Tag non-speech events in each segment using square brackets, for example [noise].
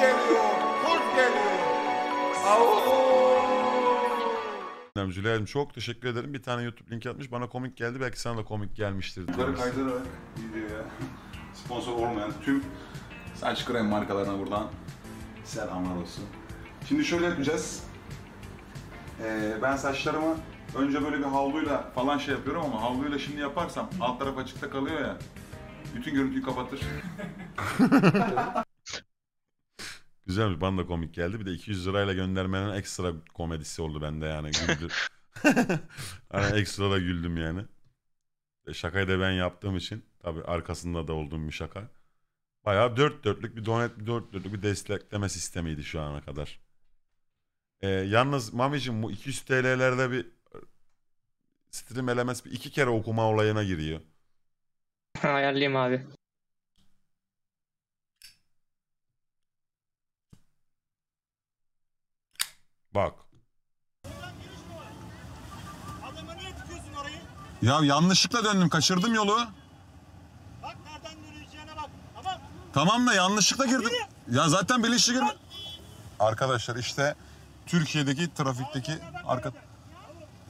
geliyor, kurt geliyor. Au. Züleyha'cığım çok teşekkür ederim. Bir tane YouTube linki atmış. Bana komik geldi. Belki sana da komik gelmiştir. Bunları diyoruz. kaydırarak gidiyor ya. Sponsor olmayan tüm saç krem markalarına buradan selamlar olsun. Şimdi şöyle yapacağız. Ee, ben saçlarımı önce böyle bir havluyla falan şey yapıyorum ama havluyla şimdi yaparsam alt taraf açıkta kalıyor ya. Bütün görüntüyü kapatır. [laughs] Güzelmiş bana da komik geldi. Bir de 200 lirayla göndermenin ekstra komedisi oldu bende yani. Güldü. hani [laughs] ekstra da güldüm yani. E, şakayı da ben yaptığım için tabi arkasında da olduğum bir şaka. Baya dört dörtlük bir donet dört dörtlük bir destekleme sistemiydi şu ana kadar. E, yalnız Mami'cim bu 200 TL'lerde bir e, stream elemez bir iki kere okuma olayına giriyor. [laughs] Ayarlayayım abi. Bak. Adama niye orayı? Ya yanlışlıkla döndüm kaçırdım yolu. Bak nereden döneceğine bak. Tamam. Tamam da yanlışlıkla girdim. Ya zaten bilinçli girdim. Arkadaşlar işte Türkiye'deki trafikteki arka...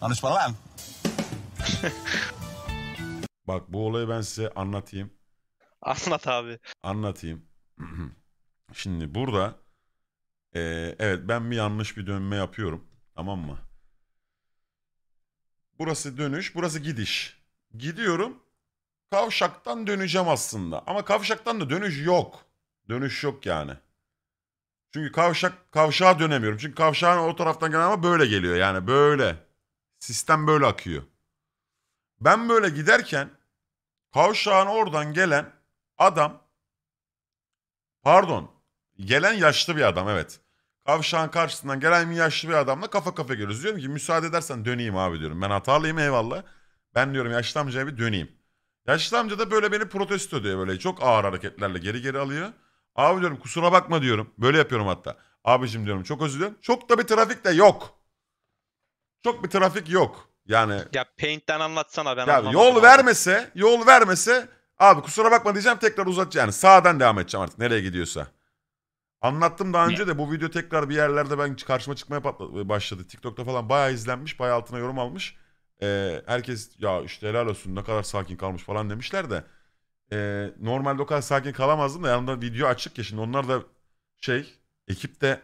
Anlaşma lan. Bak bu olayı ben size anlatayım. Anlat abi. Anlatayım. [clears throat] Şimdi burada ee, evet ben bir yanlış bir dönme yapıyorum. Tamam mı? Burası dönüş, burası gidiş. Gidiyorum. Kavşaktan döneceğim aslında. Ama kavşaktan da dönüş yok. Dönüş yok yani. Çünkü kavşak kavşağa dönemiyorum. Çünkü kavşağın o taraftan gelen ama böyle geliyor yani böyle. Sistem böyle akıyor. Ben böyle giderken kavşağın oradan gelen adam pardon Gelen yaşlı bir adam evet. Kavşağın karşısından gelen bir yaşlı bir adamla kafa kafa geliyoruz. Diyorum ki müsaade edersen döneyim abi diyorum. Ben hatalıyım eyvallah. Ben diyorum yaşlı amcaya bir döneyim. Yaşlı amca da böyle beni protesto diyor böyle çok ağır hareketlerle geri geri alıyor. Abi diyorum kusura bakma diyorum. Böyle yapıyorum hatta. Abicim diyorum çok özür dilerim. Çok da bir trafik de yok. Çok bir trafik yok. Yani Ya Paint'ten anlatsana ben ya anlamadım. yol abi. vermese, yol vermese abi kusura bakma diyeceğim tekrar uzatacağım. Yani sağdan devam edeceğim artık nereye gidiyorsa. Anlattım daha önce de bu video tekrar bir yerlerde ben karşıma çıkmaya patla- ıı, başladı. TikTok'ta falan bayağı izlenmiş, bayağı altına yorum almış. Ee, herkes ya işte helal olsun ne kadar sakin kalmış falan demişler de. Ee, normalde o kadar sakin kalamazdım da yanımda video açık ya şimdi onlar da şey ekipte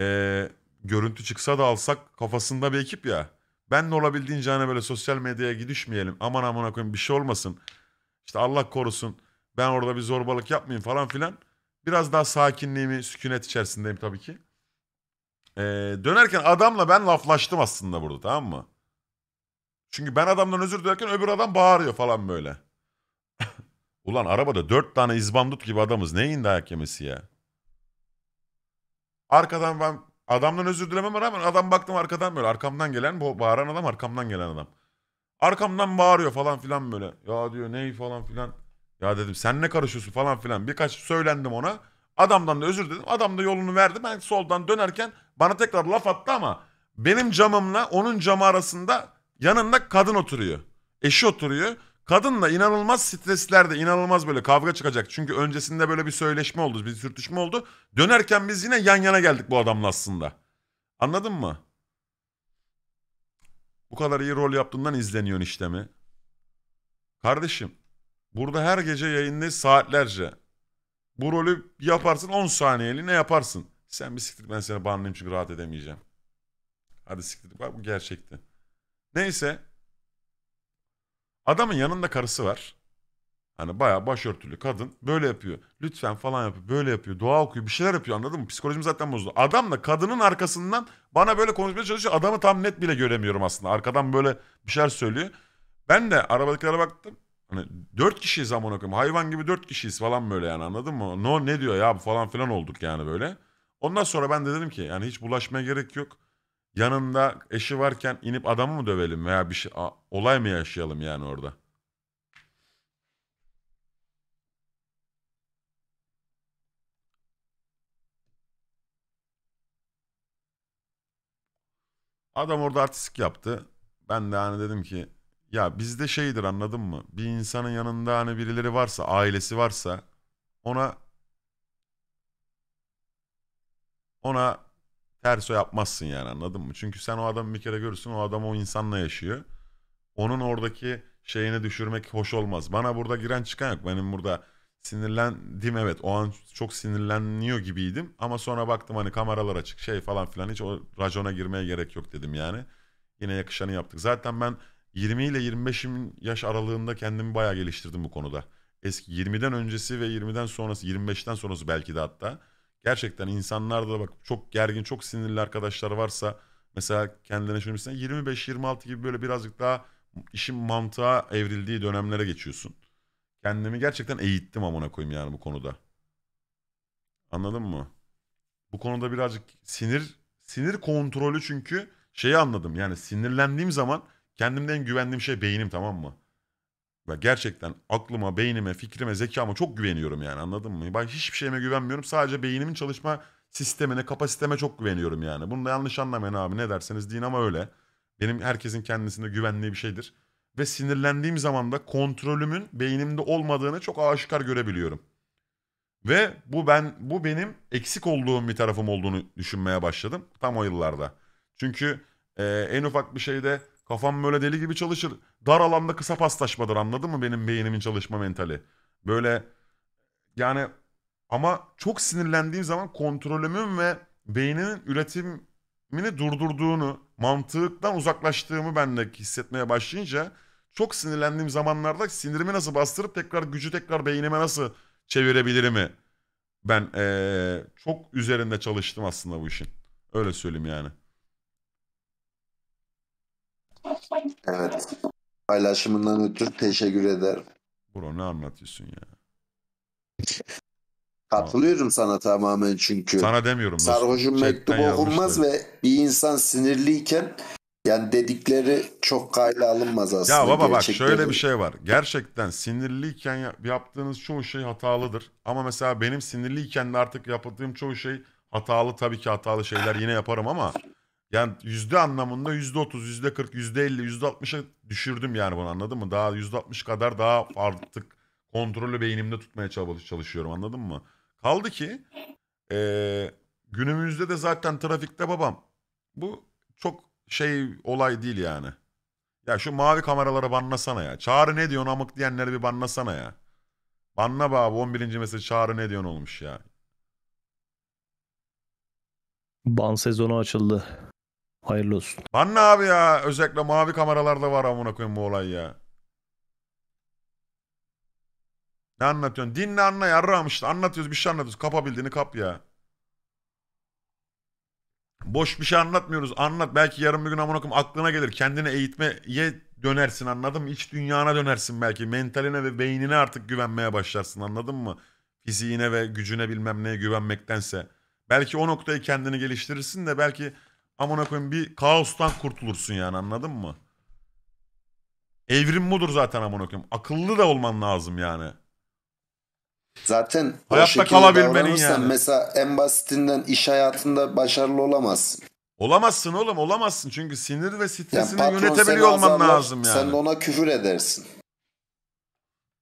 ee, görüntü çıksa da alsak kafasında bir ekip ya. Ben de olabildiğince hani böyle sosyal medyaya gidişmeyelim. Aman aman koyayım bir şey olmasın. İşte Allah korusun ben orada bir zorbalık yapmayayım falan filan. Biraz daha sakinliğimi, sükunet içerisindeyim tabii ki. Ee, dönerken adamla ben laflaştım aslında burada tamam mı? Çünkü ben adamdan özür dilerken öbür adam bağırıyor falan böyle. [laughs] Ulan arabada dört tane izbandut gibi adamız. Neyin dayak yemesi ya? Arkadan ben adamdan özür dilememe rağmen adam baktım arkadan böyle. Arkamdan gelen bu bağıran adam arkamdan gelen adam. Arkamdan bağırıyor falan filan böyle. Ya diyor ney falan filan. Ya dedim sen ne karışıyorsun falan filan. Birkaç söylendim ona. Adamdan da özür dedim. Adam da yolunu verdi. Ben soldan dönerken bana tekrar laf attı ama benim camımla onun camı arasında yanında kadın oturuyor. Eşi oturuyor. Kadınla inanılmaz streslerde inanılmaz böyle kavga çıkacak. Çünkü öncesinde böyle bir söyleşme oldu, bir sürtüşme oldu. Dönerken biz yine yan yana geldik bu adamla aslında. Anladın mı? Bu kadar iyi rol yaptığından izleniyorsun işte mi? Kardeşim Burada her gece yayında saatlerce. Bu rolü yaparsın 10 saniyeli ne yaparsın? Sen bir siktir ben seni banlayayım çünkü rahat edemeyeceğim. Hadi siktir bak bu gerçekti. Neyse. Adamın yanında karısı var. Hani bayağı başörtülü kadın böyle yapıyor. Lütfen falan yapıyor. Böyle yapıyor. Dua okuyor. Bir şeyler yapıyor anladın mı? Psikolojim zaten bozuldu. Adam da kadının arkasından bana böyle konuşmaya çalışıyor. Adamı tam net bile göremiyorum aslında. Arkadan böyle bir şeyler söylüyor. Ben de arabadakilere baktım. Hani dört kişiyiz amına koyayım. Hayvan gibi dört kişiyiz falan böyle yani anladın mı? No ne diyor ya falan filan olduk yani böyle. Ondan sonra ben de dedim ki yani hiç bulaşmaya gerek yok. Yanında eşi varken inip adamı mı dövelim veya bir şey a, olay mı yaşayalım yani orada? Adam orada artistik yaptı. Ben de hani dedim ki ya bizde şeydir anladın mı? Bir insanın yanında hani birileri varsa, ailesi varsa ona ona ters o yapmazsın yani anladın mı? Çünkü sen o adamı bir kere görürsün o adam o insanla yaşıyor. Onun oradaki şeyini düşürmek hoş olmaz. Bana burada giren çıkan yok. Benim burada sinirlendim evet o an çok sinirleniyor gibiydim. Ama sonra baktım hani kameralar açık şey falan filan hiç o racona girmeye gerek yok dedim yani. Yine yakışanı yaptık. Zaten ben 20 ile 25 yaş aralığında kendimi bayağı geliştirdim bu konuda. Eski 20'den öncesi ve 20'den sonrası 25'ten sonrası belki de hatta. Gerçekten insanlarda da bak çok gergin çok sinirli arkadaşlar varsa mesela kendine şunu 25-26 gibi böyle birazcık daha işin mantığa evrildiği dönemlere geçiyorsun. Kendimi gerçekten eğittim amına koyayım yani bu konuda. Anladın mı? Bu konuda birazcık sinir sinir kontrolü çünkü şeyi anladım. Yani sinirlendiğim zaman Kendimden güvendiğim şey beynim tamam mı? Ve gerçekten aklıma, beynime, fikrime, zekama çok güveniyorum yani anladın mı? Ben hiçbir şeyime güvenmiyorum. Sadece beynimin çalışma sistemine, kapasiteme çok güveniyorum yani. Bunu da yanlış anlamayın abi ne derseniz deyin ama öyle. Benim herkesin kendisinde güvenliği bir şeydir. Ve sinirlendiğim zaman da kontrolümün beynimde olmadığını çok aşikar görebiliyorum. Ve bu ben bu benim eksik olduğum bir tarafım olduğunu düşünmeye başladım tam o yıllarda. Çünkü e, en ufak bir şeyde Kafam böyle deli gibi çalışır. Dar alanda kısa paslaşmadır anladın mı benim beynimin çalışma mentali? Böyle yani ama çok sinirlendiğim zaman kontrolümün ve beyninin üretimini durdurduğunu, mantıktan uzaklaştığımı ben de hissetmeye başlayınca çok sinirlendiğim zamanlarda sinirimi nasıl bastırıp tekrar gücü tekrar beynime nasıl çevirebilirimi ben ee, çok üzerinde çalıştım aslında bu işin. Öyle söyleyeyim yani. Evet. Paylaşımından ötürü teşekkür ederim. Bro ne anlatıyorsun ya? Katılıyorum sana tamamen çünkü. Sana demiyorum. Sarhoşun mektubu okunmaz ve bir insan sinirliyken yani dedikleri çok kayla alınmaz aslında. Ya baba bak şöyle bir şey var. Gerçekten sinirliyken yaptığınız çoğu şey hatalıdır. Ama mesela benim sinirliyken de artık yaptığım çoğu şey hatalı tabii ki hatalı şeyler yine yaparım ama yani yüzde anlamında yüzde otuz, yüzde kırk, yüzde elli, yüzde altmışa düşürdüm yani bunu anladın mı? Daha yüzde altmış kadar daha artık kontrolü beynimde tutmaya çalışıyorum anladın mı? Kaldı ki eee, günümüzde de zaten trafikte babam. Bu çok şey olay değil yani. Ya şu mavi kameralara banlasana ya. Çağrı ne diyorsun amık diyenleri bir banlasana ya. Banla be abi 11. mesaj çağrı ne diyorsun olmuş ya. Ban sezonu açıldı. Hayırlı olsun. Lan abi ya? Özellikle mavi kameralarda var amına koyayım bu olay ya. Ne anlatıyorsun? Dinle anla yarram işte. Anlatıyoruz bir şey anlatıyoruz. Kapabildiğini kap ya. Boş bir şey anlatmıyoruz. Anlat. Belki yarın bir gün amına koyayım aklına gelir. Kendini eğitmeye dönersin anladın mı? İç dünyana dönersin belki. Mentaline ve beynine artık güvenmeye başlarsın anladın mı? Fiziğine ve gücüne bilmem neye güvenmektense. Belki o noktayı kendini geliştirirsin de belki amına koyayım bir kaostan kurtulursun yani anladın mı? Evrim budur zaten amına koyayım. Akıllı da olman lazım yani. Zaten Hayatta o şekilde kalabilmenin yani. Mesela en basitinden iş hayatında başarılı olamazsın. Olamazsın oğlum olamazsın çünkü sinir ve stresini yani yönetebiliyor olman lazım yani. Sen de ona küfür edersin.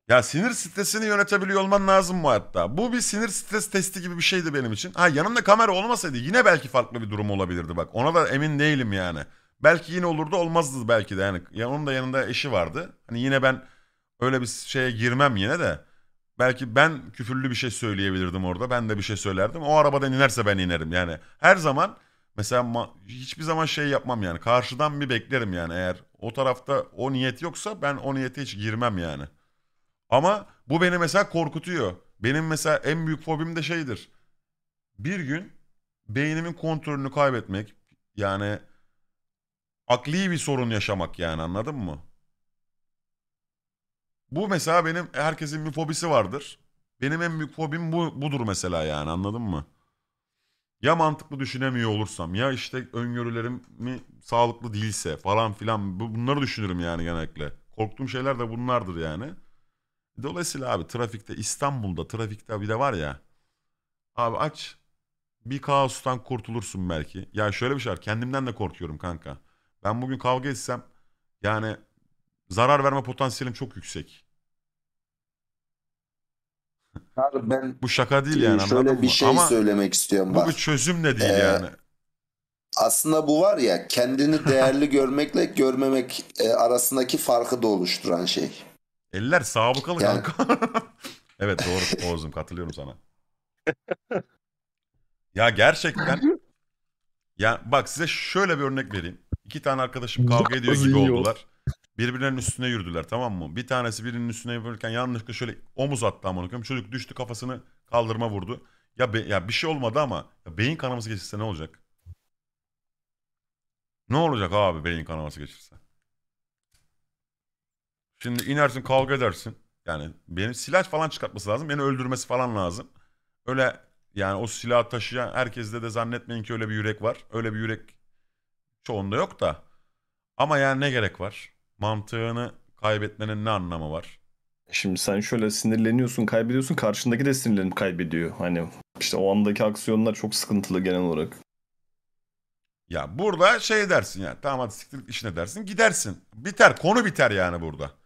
Ya sinir stresini yönetebiliyor olman lazım bu hayatta. Bu bir sinir stres testi gibi bir şeydi benim için. Ha yanımda kamera olmasaydı yine belki farklı bir durum olabilirdi bak. Ona da emin değilim yani. Belki yine olurdu olmazdı belki de yani. Ya onun da yanında eşi vardı. Hani yine ben öyle bir şeye girmem yine de. Belki ben küfürlü bir şey söyleyebilirdim orada. Ben de bir şey söylerdim. O arabadan inerse ben inerim yani. Her zaman mesela hiçbir zaman şey yapmam yani. Karşıdan bir beklerim yani eğer o tarafta o niyet yoksa ben o niyete hiç girmem yani. Ama bu beni mesela korkutuyor. Benim mesela en büyük fobim de şeydir. Bir gün beynimin kontrolünü kaybetmek yani akli bir sorun yaşamak yani anladın mı? Bu mesela benim herkesin bir fobisi vardır. Benim en büyük fobim bu, budur mesela yani anladın mı? Ya mantıklı düşünemiyor olursam ya işte öngörülerim mi sağlıklı değilse falan filan bunları düşünürüm yani genellikle. Korktuğum şeyler de bunlardır yani. Dolayısıyla abi trafikte İstanbul'da trafikte bir de var ya. Abi aç bir kaostan kurtulursun belki. Ya şöyle bir şey var kendimden de korkuyorum kanka. Ben bugün kavga etsem yani zarar verme potansiyelim çok yüksek. [laughs] Abi ben bu şaka değil yani. Şöyle bir şey Ama söylemek istiyorum bak. Bu bir çözüm de değil ee, yani. Aslında bu var ya kendini [laughs] değerli görmekle görmemek e, arasındaki farkı da oluşturan şey. Eller sabıkalı yani... kanka. [laughs] evet doğru Oğuz'um katılıyorum sana. ya gerçekten ya bak size şöyle bir örnek vereyim. İki tane arkadaşım kavga ediyor gibi oldular. Birbirlerinin üstüne yürüdüler tamam mı? Bir tanesi birinin üstüne yürürken yanlışlıkla şöyle omuz attı amına koyayım. Çocuk düştü kafasını kaldırma vurdu. Ya be, ya bir şey olmadı ama ya beyin kanaması geçirse ne olacak? Ne olacak abi beyin kanaması geçirse? Şimdi inersin kavga edersin. Yani benim silah falan çıkartması lazım. Beni öldürmesi falan lazım. Öyle yani o silahı taşıyan herkeste de zannetmeyin ki öyle bir yürek var. Öyle bir yürek çoğunda yok da. Ama yani ne gerek var? Mantığını kaybetmenin ne anlamı var? Şimdi sen şöyle sinirleniyorsun, kaybediyorsun. Karşındaki de sinirlenip kaybediyor. Hani işte o andaki aksiyonlar çok sıkıntılı genel olarak. Ya burada şey dersin ya. Tamam hadi siktir işine dersin. Gidersin. Biter. Konu biter yani burada.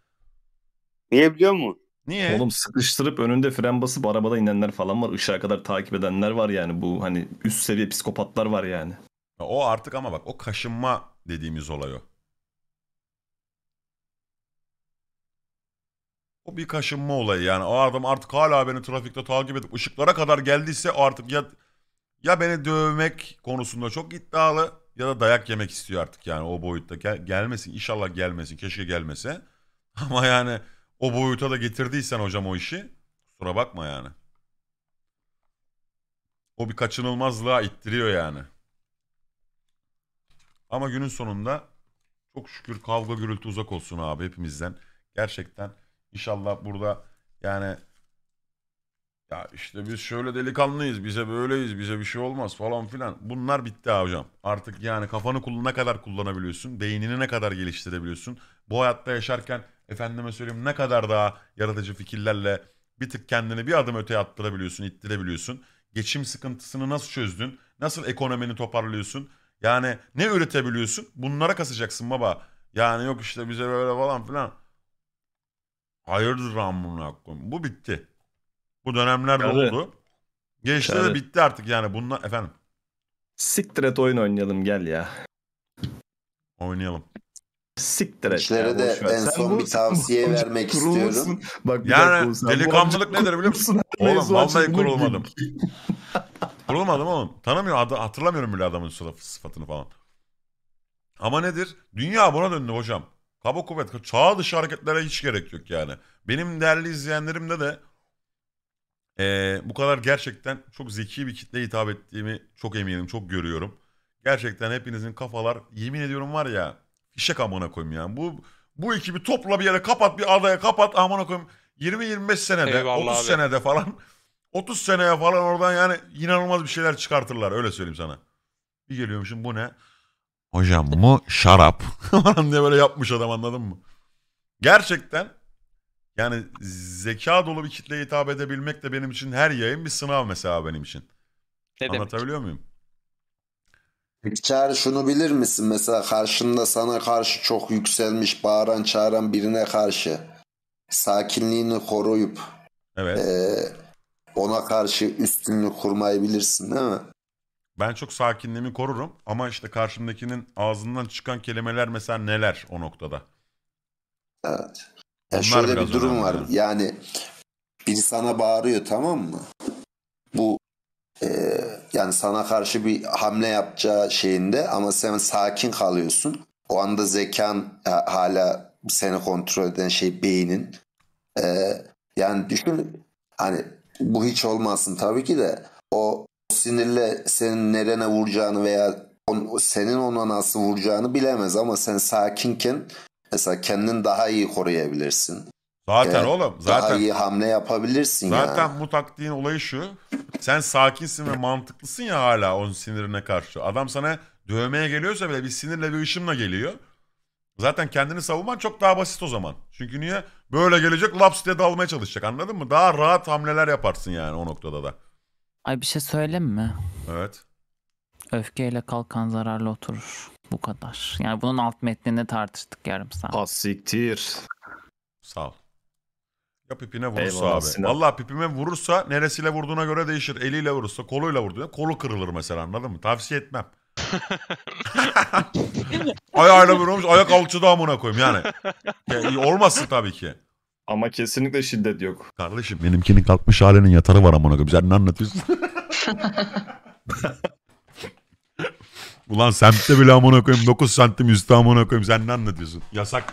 Niye biliyor musun? Niye? Oğlum sıkıştırıp önünde fren basıp arabada inenler falan var. Işığa kadar takip edenler var yani. Bu hani üst seviye psikopatlar var yani. o artık ama bak o kaşınma dediğimiz olay o. O bir kaşınma olayı yani. O adam artık hala beni trafikte takip edip ışıklara kadar geldiyse artık ya ya beni dövmek konusunda çok iddialı ya da dayak yemek istiyor artık yani o boyutta. Gel, gelmesin inşallah gelmesin keşke gelmese. [laughs] Ama yani o boyuta da getirdiysen hocam o işi kusura bakma yani. O bir kaçınılmazlığa ittiriyor yani. Ama günün sonunda çok şükür kavga gürültü uzak olsun abi hepimizden. Gerçekten inşallah burada yani ya işte biz şöyle delikanlıyız, bize böyleyiz, bize bir şey olmaz falan filan. Bunlar bitti abi hocam. Artık yani kafanı ne kadar kullanabiliyorsun, beynini ne kadar geliştirebiliyorsun. Bu hayatta yaşarken efendime söyleyeyim ne kadar daha yaratıcı fikirlerle bir tık kendini bir adım öteye attırabiliyorsun, ittirebiliyorsun. Geçim sıkıntısını nasıl çözdün? Nasıl ekonomini toparlıyorsun? Yani ne üretebiliyorsun? Bunlara kasacaksın baba. Yani yok işte bize böyle falan filan. Hayırdır amına koyayım. Bu bitti. Bu dönemler de oldu. Geçti de bitti artık yani. Bunlar efendim. Siktir oyun oynayalım gel ya. Oynayalım. Siktir et. İşlere de en Sen son bu, bir tavsiye bu, vermek kurulmuşsun. istiyorum. Bak, yani delikanlılık nedir biliyor musun? [laughs] Oğlum vallahi kurulmadım. kurulmadım oğlum. Tanımıyor adı, hatırlamıyorum bile adamın sıfatını falan. Ama nedir? Dünya buna döndü hocam. Kaba kuvvet. Çağ dışı hareketlere hiç gerek yok yani. Benim değerli izleyenlerimde de ee, bu kadar gerçekten çok zeki bir kitleye hitap ettiğimi çok eminim, çok görüyorum. Gerçekten hepinizin kafalar yemin ediyorum var ya Fişek amına koyayım yani. Bu bu ekibi topla bir yere kapat bir adaya kapat amına koyayım. 20-25 senede Eyvallah 30 abi. senede falan 30 seneye falan oradan yani inanılmaz bir şeyler çıkartırlar öyle söyleyeyim sana. Bir geliyormuşum bu ne? Hocam bu şarap [laughs] falan diye böyle yapmış adam anladın mı? Gerçekten yani zeka dolu bir kitleye hitap edebilmek de benim için her yayın bir sınav mesela benim için. Ne Anlatabiliyor demek? muyum? Peki şunu bilir misin? Mesela karşında sana karşı çok yükselmiş, bağıran, çağıran birine karşı sakinliğini koruyup evet. e, ona karşı üstünlüğü kurmayı bilirsin değil mi? Ben çok sakinliğimi korurum ama işte karşımdakinin ağzından çıkan kelimeler mesela neler o noktada? Evet. Ya şöyle bir durum var. Yani. yani biri sana bağırıyor tamam mı? Ee, yani sana karşı bir hamle yapacağı şeyinde ama sen sakin kalıyorsun. O anda zekan e, hala seni kontrol eden şey beynin. Ee, yani düşün hani bu hiç olmasın tabii ki de o sinirle senin nerene vuracağını veya on, senin ona nasıl vuracağını bilemez ama sen sakinken mesela kendini daha iyi koruyabilirsin. Zaten evet, oğlum zaten. Daha iyi hamle yapabilirsin zaten ya. Zaten bu taktiğin olayı şu. Sen sakinsin ve mantıklısın ya hala onun sinirine karşı. Adam sana dövmeye geliyorsa bile bir sinirle bir ışımla geliyor. Zaten kendini savunman çok daha basit o zaman. Çünkü niye? Böyle gelecek laps diye dalmaya çalışacak anladın mı? Daha rahat hamleler yaparsın yani o noktada da. Ay bir şey söyleyeyim mi? Evet. Öfkeyle kalkan zararlı oturur. Bu kadar. Yani bunun alt metnini tartıştık yarım saat. Asiktir. Sağ ol. Ya pipine vurursa Eyvallah, abi. Valla pipime vurursa neresiyle vurduğuna göre değişir. Eliyle vurursa, koluyla vurduğuna kolu kırılır mesela anladın mı? Tavsiye etmem. [laughs] Ayağıyla vurmuş ayak alçıda amına koyayım yani. Ya, olmasın tabii ki. Ama kesinlikle şiddet yok. Kardeşim benimkinin kalkmış halinin yatarı var amına koyayım. Sen ne anlatıyorsun? [laughs] Ulan semtte bile amına koyayım 9 santim üstü amına koyayım sen ne anlatıyorsun? Yasak.